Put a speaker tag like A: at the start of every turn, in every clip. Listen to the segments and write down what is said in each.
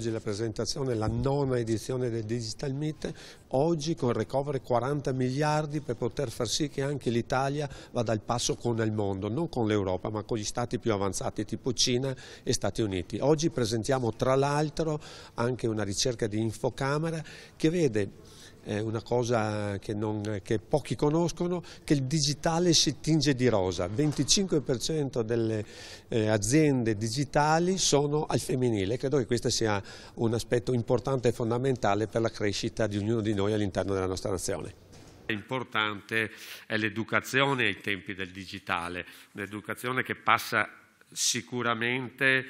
A: Oggi la presentazione, la nona edizione del Digital Meet, oggi con recovery 40 miliardi per poter far sì che anche l'Italia vada al passo con il mondo, non con l'Europa ma con gli stati più avanzati tipo Cina e Stati Uniti. Oggi presentiamo tra l'altro anche una ricerca di infocamera che vede è una cosa che, non, che, pochi conoscono, che il digitale si tinge di rosa. Il 25% delle eh, aziende digitali sono al femminile. Credo che questo sia un aspetto importante e fondamentale per la crescita di ognuno di noi all'interno della nostra nazione importante è l'educazione ai tempi del digitale, un'educazione che passa sicuramente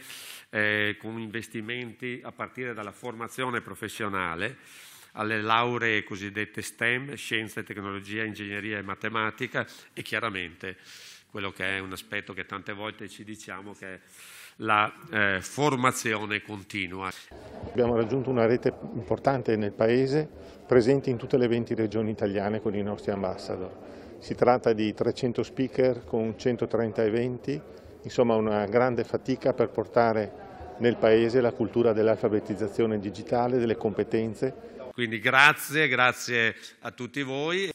A: eh, con investimenti a partire dalla formazione professionale, alle lauree cosiddette STEM, scienze, tecnologia, ingegneria e matematica e chiaramente quello che è un aspetto che tante volte ci diciamo che è la eh, formazione continua.
B: Abbiamo raggiunto una rete importante nel Paese, presente in tutte le 20 regioni italiane con i nostri ambassador. Si tratta di 300 speaker con 130 eventi, insomma una grande fatica per portare nel Paese la cultura dell'alfabetizzazione digitale, delle competenze
C: quindi grazie, grazie a tutti voi.